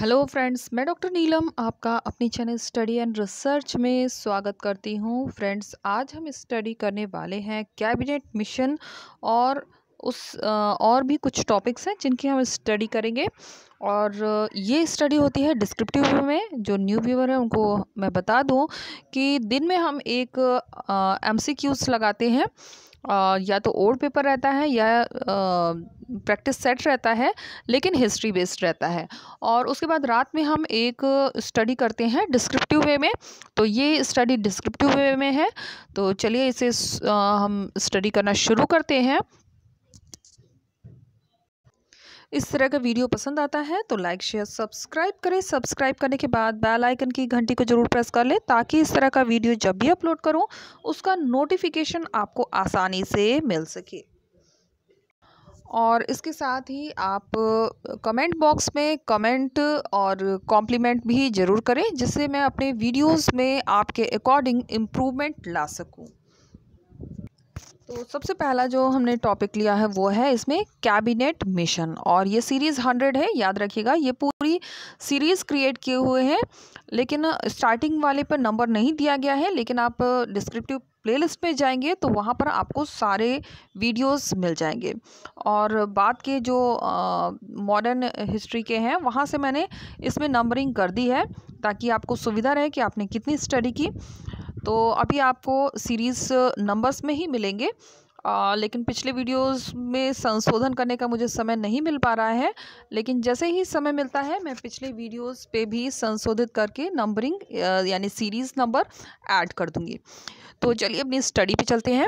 hello friends मैं doctor Neelam आपका अपने चैनल स्टडी एंड रिसर्च में स्वागत करती हूं फ्रेंड्स आज हम स्टडी करने वाले हैं कैबिनेट मिशन और उस और भी कुछ टॉपिक्स हैं जिनकी हम स्टडी करेंगे और ये स्टडी होती है डिस्क्रिप्टिव व्यू में जो न्यू व्यूवर हैं उनको मैं बता दूं कि दिन में हम एक एम लगाते हैं या तो ओल्ड पेपर रहता है या प्रैक्टिस सेट रहता है लेकिन हिस्ट्री बेस्ड रहता है और उसके बाद रात में हम एक स्टडी करते हैं डिस्क्रिप्टिव वे में तो ये स्टडी डिस्क्रिप्टिव वे में है तो चलिए इसे हम स्टडी करना शुरू करते हैं इस तरह का वीडियो पसंद आता है तो लाइक शेयर सब्सक्राइब करें सब्सक्राइब करने के बाद बेल आइकन की घंटी को जरूर प्रेस कर लें ताकि इस तरह का वीडियो जब भी अपलोड करूँ उसका नोटिफिकेशन आपको आसानी से मिल सके और इसके साथ ही आप कमेंट बॉक्स में कमेंट और कॉम्प्लीमेंट भी ज़रूर करें जिससे मैं अपने वीडियोज़ में आपके अकॉर्डिंग इम्प्रूवमेंट ला सकूँ तो सबसे पहला जो हमने टॉपिक लिया है वो है इसमें कैबिनेट मिशन और ये सीरीज़ हंड्रेड है याद रखिएगा ये पूरी सीरीज़ क्रिएट किए हुए हैं लेकिन स्टार्टिंग वाले पर नंबर नहीं दिया गया है लेकिन आप डिस्क्रिप्टिव प्लेलिस्ट में जाएंगे तो वहाँ पर आपको सारे वीडियोस मिल जाएंगे और बात के जो मॉडर्न हिस्ट्री के हैं वहाँ से मैंने इसमें नंबरिंग कर दी है ताकि आपको सुविधा रहे कि आपने कितनी स्टडी की तो अभी आपको सीरीज़ नंबर्स में ही मिलेंगे आ, लेकिन पिछले वीडियोस में संशोधन करने का मुझे समय नहीं मिल पा रहा है लेकिन जैसे ही समय मिलता है मैं पिछले वीडियोस पे भी संशोधित करके नंबरिंग यानी सीरीज़ नंबर ऐड कर दूंगी तो चलिए अपनी स्टडी पे चलते हैं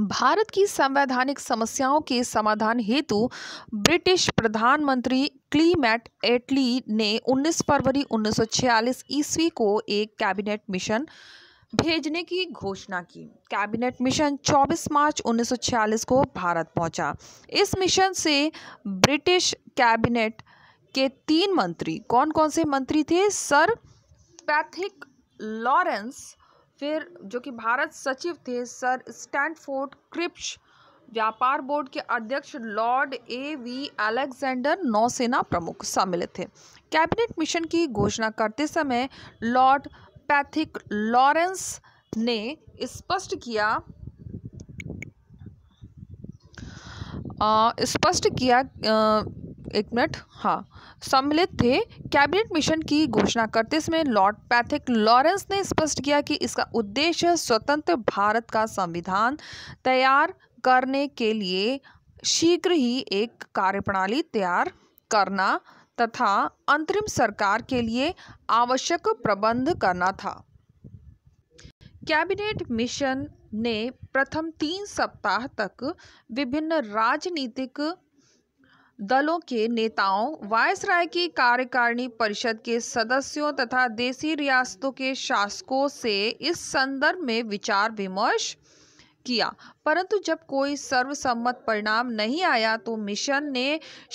भारत की संवैधानिक समस्याओं के समाधान हेतु ब्रिटिश प्रधानमंत्री क्लीमेट एटली ने 19 फरवरी 1946 ईस्वी को एक कैबिनेट मिशन भेजने की घोषणा की कैबिनेट मिशन 24 मार्च 1946 को भारत पहुंचा इस मिशन से ब्रिटिश कैबिनेट के तीन मंत्री कौन कौन से मंत्री थे सर पैथिक लॉरेंस फिर जो कि भारत सचिव थे सर स्टैंडफोर्ड क्रिप्श व्यापार बोर्ड के अध्यक्ष लॉर्ड ए वी अलेक्जेंडर नौसेना प्रमुख सम्मिलित थे कैबिनेट मिशन की घोषणा करते समय लॉर्ड होम्योपैथिक लॉरेंस ने स्पष्ट किया स्पष्ट किया एक मिनट हाँ सम्मिलित थे कैबिनेट मिशन की घोषणा करते समय लॉर्ड पैथिक लॉरेंस ने स्पष्ट किया कि इसका उद्देश्य स्वतंत्र भारत का संविधान तैयार करने के लिए शीघ्र ही एक कार्यप्रणाली तैयार करना तथा अंतरिम सरकार के लिए आवश्यक प्रबंध करना था कैबिनेट मिशन ने प्रथम तीन सप्ताह तक विभिन्न राजनीतिक दलों के नेताओं वायसराय की कार्यकारिणी परिषद के सदस्यों तथा देसी रियासतों के शासकों से इस संदर्भ में विचार विमर्श किया परंतु जब कोई सर्वसम्मत परिणाम नहीं आया तो मिशन ने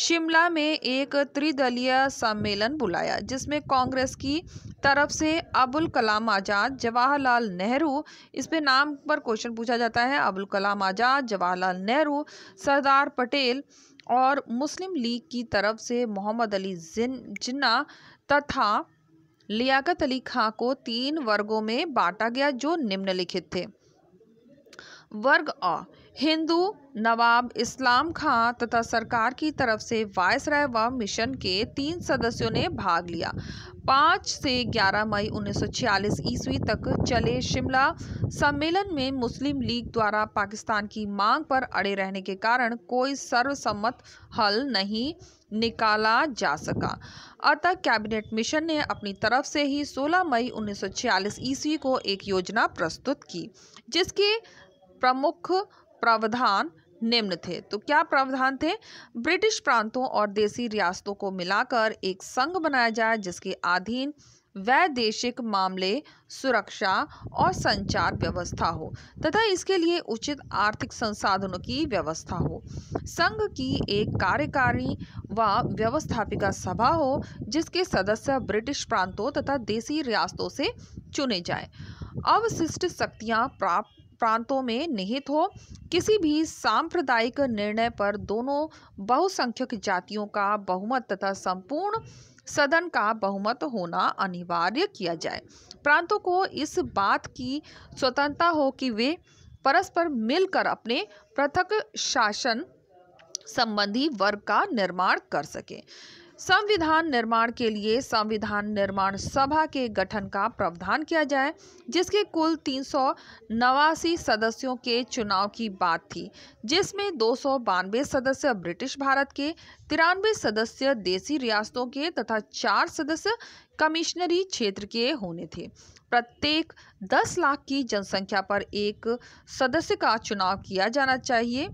शिमला में एक त्रिदलीय सम्मेलन बुलाया जिसमें कांग्रेस की तरफ से अबुल कलाम आज़ाद जवाहरलाल नेहरू इस पे नाम पर क्वेश्चन पूछा जाता है अबुल कलाम आज़ाद जवाहरलाल नेहरू सरदार पटेल और मुस्लिम लीग की तरफ से मोहम्मद अली जिन जिन्ना तथा लियाकत अली खां को तीन वर्गों में बांटा गया जो निम्नलिखित थे वर्ग अ हिंदू नवाब इस्लाम खां तथा सरकार की तरफ से राय व मिशन के तीन सदस्यों ने भाग लिया पाँच से ग्यारह मई 1946 ईस्वी तक चले शिमला सम्मेलन में मुस्लिम लीग द्वारा पाकिस्तान की मांग पर अड़े रहने के कारण कोई सर्वसम्मत हल नहीं निकाला जा सका अतः कैबिनेट मिशन ने अपनी तरफ से ही 16 मई 1946 ईस्वी को एक योजना प्रस्तुत की जिसके प्रमुख प्रावधान निम्न थे तो क्या प्रावधान थे ब्रिटिश प्रांतों और देसी रियासतों को मिलाकर एक संघ बनाया जाए जिसके अधीन वैदेशिक मामले सुरक्षा और संचार व्यवस्था हो तथा इसके लिए उचित आर्थिक संसाधनों की व्यवस्था हो संघ की एक कार्यकारी व व्यवस्थापिका सभा हो जिसके सदस्य ब्रिटिश प्रांतों तथा देसी रियासतों से चुने जाए अवशिष्ट शक्तियां प्राप्त प्रांतों में निहित हो किसी भी सांप्रदायिक निर्णय पर दोनों बहुसंख्यक जातियों का बहुमत तथा संपूर्ण सदन का बहुमत होना अनिवार्य किया जाए प्रांतों को इस बात की स्वतंत्रता हो कि वे परस्पर मिलकर अपने पृथक शासन संबंधी वर्ग का निर्माण कर सकें संविधान निर्माण के लिए संविधान निर्माण सभा के गठन का प्रावधान किया जाए जिसके कुल तीन सौ नवासी सदस्यों के चुनाव की बात थी जिसमें दो सौ बानवे सदस्य ब्रिटिश भारत के तिरानवे सदस्य देसी रियासतों के तथा चार सदस्य कमिश्नरी क्षेत्र के होने थे प्रत्येक दस लाख की जनसंख्या पर एक सदस्य का चुनाव किया जाना चाहिए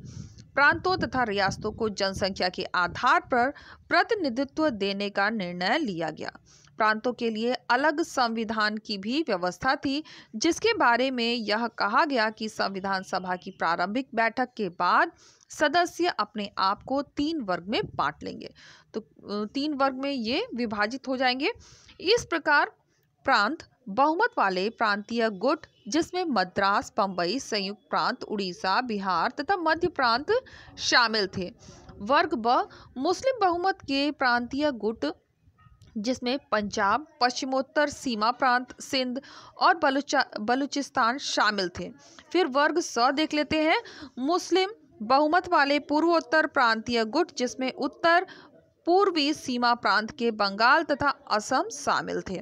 प्रांतों तथा रियासतों को जनसंख्या के आधार पर प्रतिनिधित्व देने का निर्णय लिया गया प्रांतों के लिए अलग संविधान की भी व्यवस्था थी जिसके बारे में यह कहा गया कि संविधान सभा की प्रारंभिक बैठक के बाद सदस्य अपने आप को तीन वर्ग में बांट लेंगे तो तीन वर्ग में ये विभाजित हो जाएंगे इस प्रकार प्रांत बहुमत वाले प्रांतीय गुट जिसमें मद्रास बम्बई संयुक्त प्रांत उड़ीसा बिहार तथा मध्य प्रांत शामिल थे वर्ग ब मुस्लिम बहुमत के प्रांतीय गुट जिसमें पंजाब पश्चिमोत्तर सीमा प्रांत सिंध और बलूचा बलूचिस्तान शामिल थे फिर वर्ग स देख लेते हैं मुस्लिम बहुमत वाले पूर्वोत्तर प्रांतीय गुट जिसमें उत्तर पूर्वी सीमा प्रांत के बंगाल तथा असम शामिल थे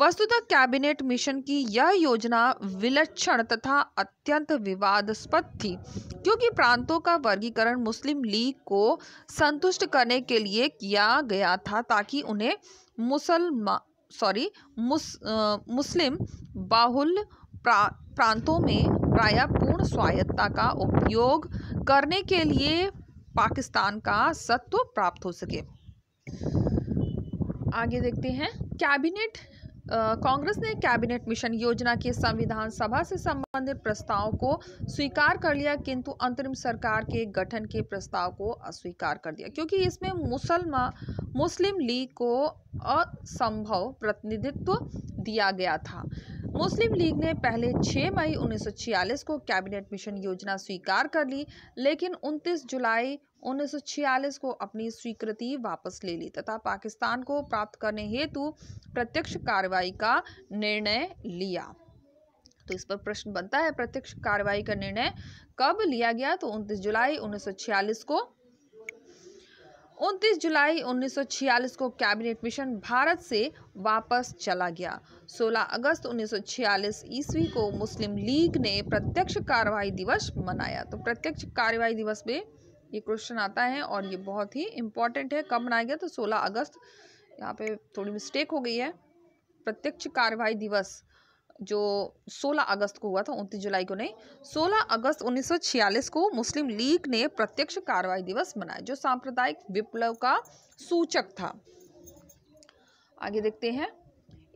वस्तुतः कैबिनेट मिशन की यह योजना विलक्षण तथा अत्यंत विवादास्पद थी क्योंकि प्रांतों का वर्गीकरण मुस्लिम लीग को संतुष्ट करने के लिए किया गया था ताकि उन्हें मुसलमा सॉरी मुस, मुस्लिम बाहुल प्रा, प्रांतों में प्राय पूर्ण स्वायत्ता का उपयोग करने के लिए पाकिस्तान का सत्व प्राप्त हो सके आगे देखते हैं कैबिनेट कांग्रेस ने कैबिनेट मिशन योजना के संविधान सभा से संबंधित प्रस्ताव को स्वीकार कर लिया किंतु अंतरिम सरकार के गठन के प्रस्ताव को अस्वीकार कर दिया क्योंकि इसमें मुसलमान मुस्लिम लीग को असंभव प्रतिनिधित्व दिया गया था मुस्लिम लीग ने पहले 6 मई 1946 को कैबिनेट मिशन योजना स्वीकार कर ली लेकिन 29 जुलाई 1946 को अपनी स्वीकृति वापस ले ली तथा पाकिस्तान को प्राप्त करने हेतु प्रत्यक्ष कार्रवाई का निर्णय लिया तो इस पर प्रश्न बनता है प्रत्यक्ष कार्रवाई का निर्णय कब लिया गया तो 29 जुलाई 1946 को 29 जुलाई 1946 को कैबिनेट मिशन भारत से वापस चला गया 16 अगस्त 1946 ईस्वी को मुस्लिम लीग ने प्रत्यक्ष कार्रवाई दिवस मनाया तो प्रत्यक्ष कार्रवाई दिवस में ये क्वेश्चन आता है और ये बहुत ही इम्पॉर्टेंट है कब मनाया गया तो सोलह अगस्त यहाँ पे थोड़ी मिस्टेक हो गई है प्रत्यक्ष कार्रवाई दिवस जो 16 अगस्त को हुआ था उनतीस जुलाई को नहीं 16 अगस्त 1946 को मुस्लिम लीग ने प्रत्यक्ष कार्रवाई दिवस मनाया जो सांप्रदायिक विप्लव का सूचक था आगे देखते हैं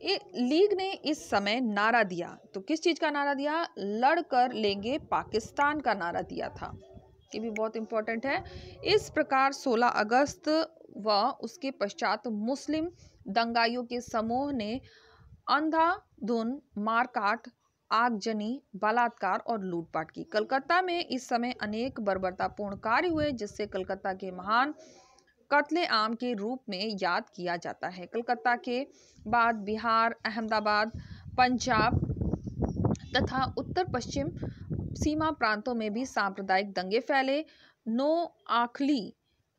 ए, लीग ने इस समय नारा दिया तो किस चीज़ का नारा दिया लड़कर लेंगे पाकिस्तान का नारा दिया था ये भी बहुत इम्पोर्टेंट है इस प्रकार 16 अगस्त व उसके पश्चात मुस्लिम दंगाइयों के समूह ने अंधाधुन मारकाट आगजनी बलात्कार और लूटपाट की कलकत्ता में इस समय अनेक बर्बरतापूर्ण कार्य हुए जिससे कलकत्ता के महान कत्ले आम के रूप में याद किया जाता है कलकत्ता के बाद बिहार अहमदाबाद पंजाब तथा उत्तर पश्चिम सीमा प्रांतों में भी सांप्रदायिक दंगे फैले नो आखली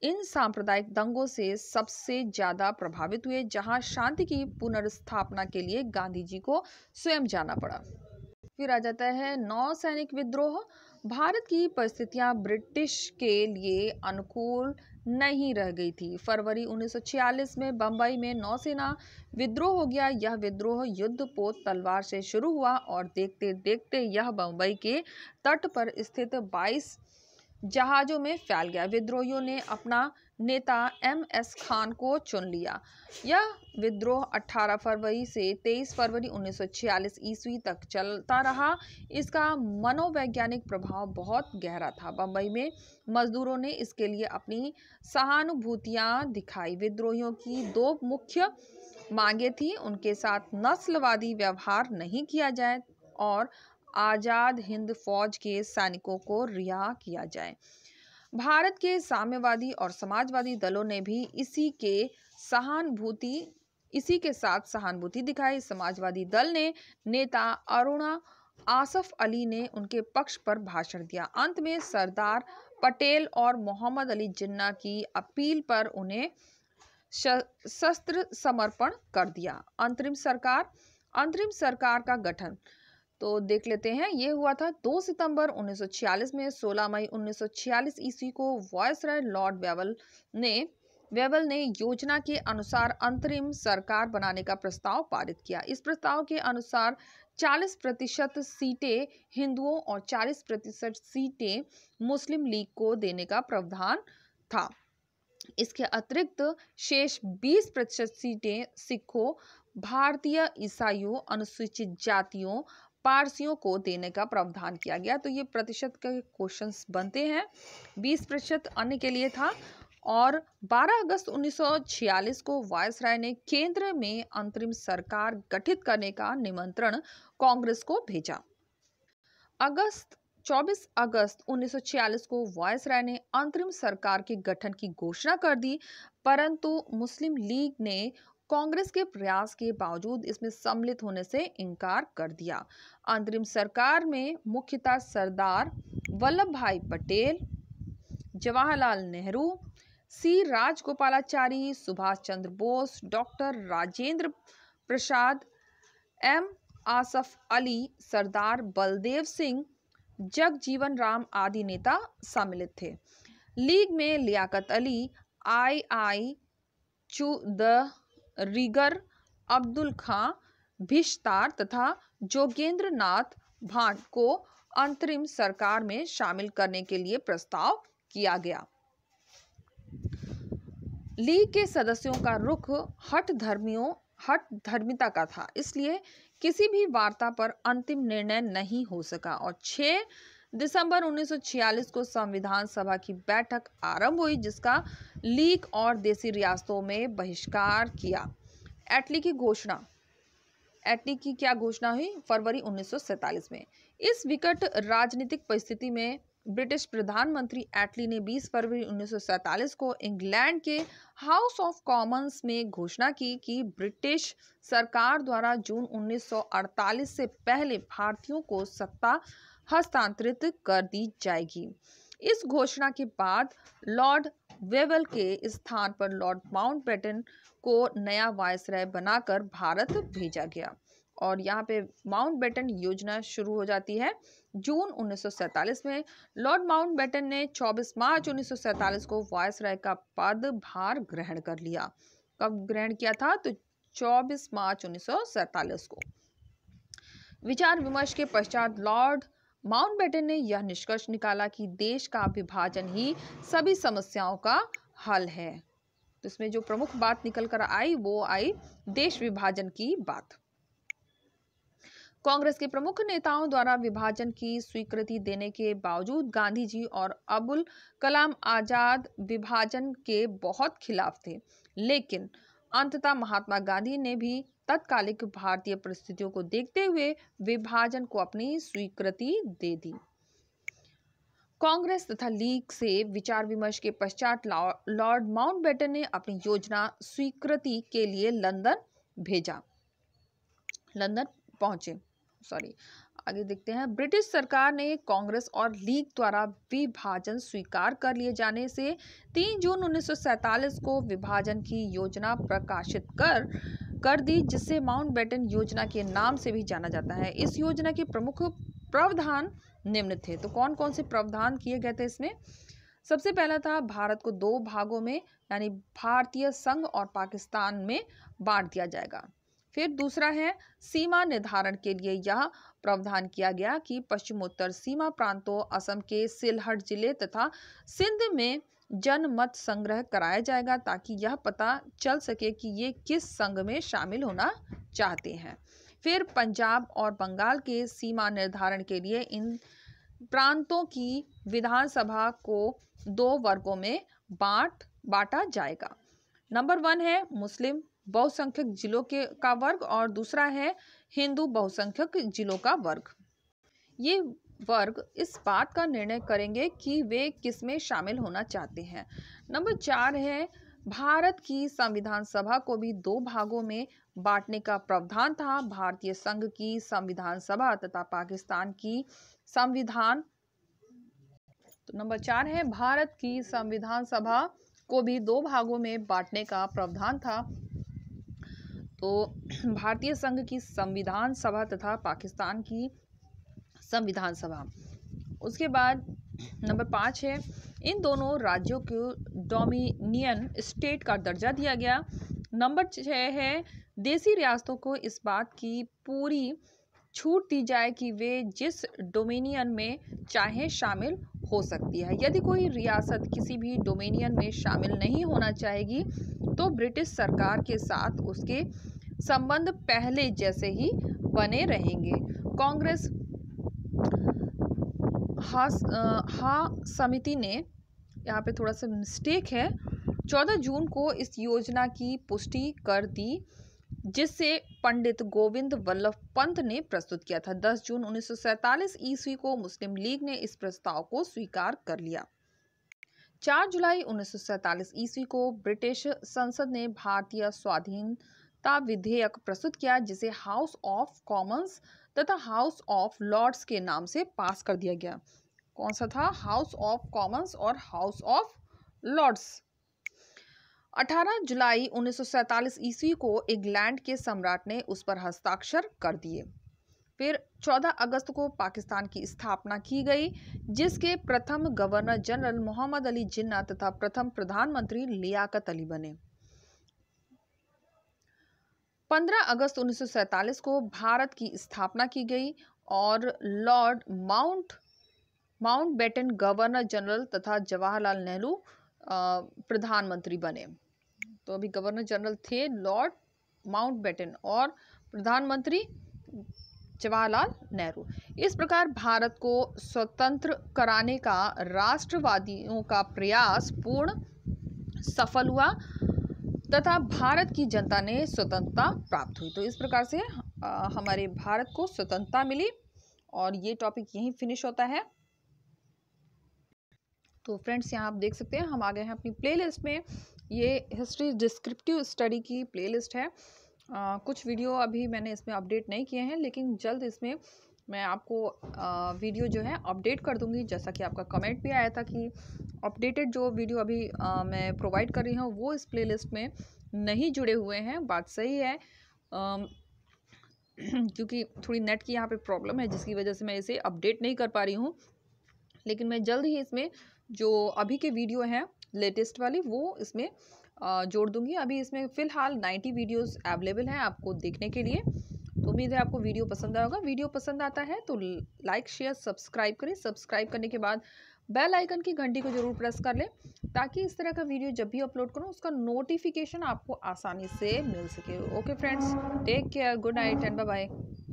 इन सांप्रदायिक दंगों से सबसे ज़्यादा प्रभावित हुए जहां शांति की पुनर्स्थापना के लिए गांधी जी को स्वयं जाना पड़ा फिर आ जाता है नौ सैनिक विद्रोह भारत की परिस्थितियां ब्रिटिश के लिए अनुकूल नहीं रह गई थी फरवरी 1946 में बम्बई में नौसेना विद्रोह हो गया यह विद्रोह युद्ध पोत तलवार से शुरू हुआ और देखते देखते यह बम्बई के तट पर स्थित 22 जहाज़ों में फैल गया विद्रोहियों ने अपना नेता एम एस खान को चुन लिया यह विद्रोह 18 फरवरी से 23 फरवरी 1946 ईस्वी तक चलता रहा इसका मनोवैज्ञानिक प्रभाव बहुत गहरा था बम्बई में मजदूरों ने इसके लिए अपनी सहानुभूतियां दिखाई विद्रोहियों की दो मुख्य मांगे थी उनके साथ नस्लवादी व्यवहार नहीं किया जाए और आज़ाद हिंद फौज के सैनिकों को रिहा किया जाए भारत के साम्यवादी और समाजवादी दलों ने भी इसी के सहानुभूति इसी के साथ सहानुभूति दिखाई समाजवादी दल ने नेता अरुणा आसफ अली ने उनके पक्ष पर भाषण दिया अंत में सरदार पटेल और मोहम्मद अली जिन्ना की अपील पर उन्हें शस्त्र समर्पण कर दिया अंतरिम सरकार अंतरिम सरकार का गठन तो देख लेते हैं ये हुआ था 2 सितंबर 1946 में 16 मई 1946 ईस्वी को वॉयस राय लॉर्ड वेवल ने वेवल ने योजना के अनुसार अंतरिम सरकार बनाने का प्रस्ताव पारित किया इस प्रस्ताव के अनुसार 40 प्रतिशत सीटें हिंदुओं और 40 प्रतिशत सीटें मुस्लिम लीग को देने का प्रावधान था इसके अतिरिक्त शेष 20 प्रतिशत सीटें सिखों भारतीय ईसाइयों अनुसूचित जातियों पारसियों को देने का प्रावधान किया गया तो ये प्रतिशत के क्वेश्चंस बनते हैं 20 प्रतिशत अन्य के लिए था और 12 अगस्त 1946 को वायसराय ने केंद्र में अंतरिम सरकार गठित करने का निमंत्रण कांग्रेस को भेजा अगस्त 24 अगस्त 1946 को वायसराय ने अंतरिम सरकार के गठन की घोषणा कर दी परंतु मुस्लिम लीग ने कांग्रेस के प्रयास के बावजूद इसमें सम्मिलित होने से इनकार कर दिया अंतरिम सरकार में मुख्यतः Sardar Vallabh Bhai Patel Jawaharlal Nehru C Rajagopalachari Subhash Chandra Bose doctor Rajendra Prasad M Asaf Ali Sardar Baldev Singh Jagjivan Ram आदि नेता सम्मिलित थे लीग में Liaquat Ali I I Chundrigar Abdul Khan Nishtar तथा जोगेंद्र नाथ भाट को अंतरिम सरकार में शामिल करने के लिए प्रस्ताव किया गया लीग के सदस्यों का रुख हट धर्मियों हट धर्मिता का था इसलिए किसी भी वार्ता पर अंतिम निर्णय नहीं हो सका और छह दिसंबर 1946 को संविधान सभा की बैठक आरंभ हुई जिसका लीक और देसी रियासतों में बहिष्कार किया एटली की घोषणा एटली की क्या घोषणा हुई फरवरी 1947 में इस विकट राजनीतिक परिस्थिति में ब्रिटिश प्रधानमंत्री एटली ने 20 फरवरी 1947 को इंग्लैंड के हाउस ऑफ कॉमन्स में घोषणा की कि ब्रिटिश सरकार द्वारा जून 1948 से पहले भारतीयों को सत्ता हस्तांतरित कर दी जाएगी इस घोषणा के बाद लॉर्ड वेवल के स्थान पर लॉर्ड माउंट को नया वायसराय बनाकर भारत भेजा गया और यहाँ पे माउंटबेटन योजना शुरू हो जाती है जून 1947 में लॉर्ड माउंटबेटन ने 24 मार्च 1947 को वायसराय का पद भार ग्रहण कर लिया कब ग्रहण किया था तो 24 मार्च 1947 को विचार विमर्श के पश्चात लॉर्ड माउंटबेटन ने यह निष्कर्ष निकाला कि देश का विभाजन ही सभी समस्याओं का हल है तो इसमें जो प्रमुख बात निकल कर आई वो आई देश विभाजन की बात कांग्रेस के प्रमुख नेताओं द्वारा विभाजन की स्वीकृति देने के बावजूद गांधी जी और अबुल कलाम आज़ाद विभाजन के बहुत खिलाफ थे लेकिन अंततः महात्मा गांधी ने भी तत्कालिक भारतीय परिस्थितियों को देखते हुए विभाजन को अपनी स्वीकृति दे दी कांग्रेस तथा लीग से विचार विमर्श के पश्चात लॉर्ड माउंटबेटन ने अपनी योजना स्वीकृति के लिए लंदन भेजा लंदन पहुंचे सॉरी आगे देखते हैं ब्रिटिश सरकार ने कांग्रेस और लीग द्वारा विभाजन स्वीकार कर लिए जाने से 3 जून 1947 को विभाजन की योजना प्रकाशित कर कर दी जिसे माउंटबेटन योजना के नाम से भी जाना जाता है इस योजना के प्रमुख प्रावधान निम्न थे तो कौन कौन से प्रावधान किए गए थे इसमें सबसे पहला था भारत को दो भागों में यानी भारतीय संघ और पाकिस्तान में बांट दिया जाएगा फिर दूसरा है सीमा निर्धारण के लिए यह प्रावधान किया गया कि पश्चिमोत्तर सीमा प्रांतों असम के सिलहट जिले तथा सिंध में जनमत संग्रह कराया जाएगा ताकि यह पता चल सके कि ये किस संघ में शामिल होना चाहते हैं फिर पंजाब और बंगाल के सीमा निर्धारण के लिए इन प्रांतों की विधानसभा को दो वर्गों में बांट बांटा जाएगा नंबर वन है मुस्लिम बहुसंख्यक जिलों के का वर्ग और दूसरा है हिंदू बहुसंख्यक जिलों का वर्ग ये वर्ग इस बात का निर्णय करेंगे कि वे किस में शामिल होना चाहते हैं नंबर चार है भारत की संविधान सभा को भी दो भागों में बांटने का प्रावधान था भारतीय संघ की संविधान सभा तथा पाकिस्तान की संविधान तो नंबर चार है भारत की संविधान सभा को भी दो भागों में बांटने का प्रावधान था तो भारतीय संघ की संविधान सभा तथा पाकिस्तान की संविधान सभा उसके बाद नंबर पाँच है इन दोनों राज्यों को डोमिनियन स्टेट का दर्जा दिया गया नंबर छः है देसी रियासतों को इस बात की पूरी छूट दी जाए कि वे जिस डोमिनियन में चाहे शामिल हो सकती है यदि कोई रियासत किसी भी डोमिनियन में शामिल नहीं होना चाहेगी तो ब्रिटिश सरकार के साथ उसके संबंध पहले जैसे ही बने रहेंगे कांग्रेस हा हा समिति ने यहाँ पे थोड़ा सा मिस्टेक है चौदह जून को इस योजना की पुष्टि कर दी जिसे पंडित गोविंद वल्लभ पंत ने प्रस्तुत किया था 10 जून 1947 ईस्वी को मुस्लिम लीग ने इस प्रस्ताव को स्वीकार कर लिया 4 जुलाई 1947 ईस्वी को ब्रिटिश संसद ने भारतीय स्वाधीनता विधेयक प्रस्तुत किया जिसे हाउस ऑफ कॉमन्स तथा हाउस ऑफ लॉर्ड्स के नाम से पास कर दिया गया कौन सा था हाउस ऑफ कॉमन्स और हाउस ऑफ लॉर्ड्स 18 जुलाई 1947 ईस्वी को इंग्लैंड के सम्राट ने उस पर हस्ताक्षर कर दिए फिर 14 अगस्त को पाकिस्तान की स्थापना की गई जिसके प्रथम गवर्नर जनरल मोहम्मद अली जिन्ना तथा प्रथम प्रधानमंत्री लियाकत अली बने 15 अगस्त 1947 को भारत की स्थापना की गई और lord Mount Mountbatten governor general तथा जवाहरलाल नेहरू प्रधानमंत्री बने तो अभी गवर्नर जनरल थे लॉर्ड माउंट बेटन और प्रधानमंत्री जवाहरलाल नेहरू इस प्रकार भारत को स्वतंत्र कराने का राष्ट्रवादियों का प्रयास पूर्ण सफल हुआ तथा भारत की जनता ने स्वतंत्रता प्राप्त हुई तो इस प्रकार से हमारे भारत को स्वतंत्रता मिली और ये टॉपिक यहीं फिनिश होता है तो फ्रेंड्स यहाँ आप देख सकते हैं हम आ गए हैं अपनी प्लेलिस्ट में ये हिस्ट्री डिस्क्रिप्टिव स्टडी की प्लेलिस्ट है आ, कुछ वीडियो अभी मैंने इसमें अपडेट नहीं किए हैं लेकिन जल्द इसमें मैं आपको वीडियो जो है अपडेट कर दूंगी जैसा कि आपका कमेंट भी आया था कि अपडेटेड जो वीडियो अभी मैं प्रोवाइड कर रही हूँ वो इस प्ले में नहीं जुड़े हुए हैं बात सही है क्योंकि थोड़ी नेट की यहाँ पे प्रॉब्लम है जिसकी वजह से मैं इसे अपडेट नहीं कर पा रही हूँ लेकिन मैं जल्द ही इसमें जो अभी के वीडियो हैं लेटेस्ट वाली वो इसमें जोड़ दूंगी अभी इसमें फ़िलहाल 90 वीडियोस अवेलेबल हैं आपको देखने के लिए तो उम्मीद है आपको वीडियो पसंद आया होगा वीडियो पसंद आता है तो लाइक शेयर सब्सक्राइब करें सब्सक्राइब करने के बाद बेल आइकन की घंटी को जरूर प्रेस कर लें ताकि इस तरह का वीडियो जब भी अपलोड करूँ उसका नोटिफिकेशन आपको आसानी से मिल सके okay friends take care good night and bye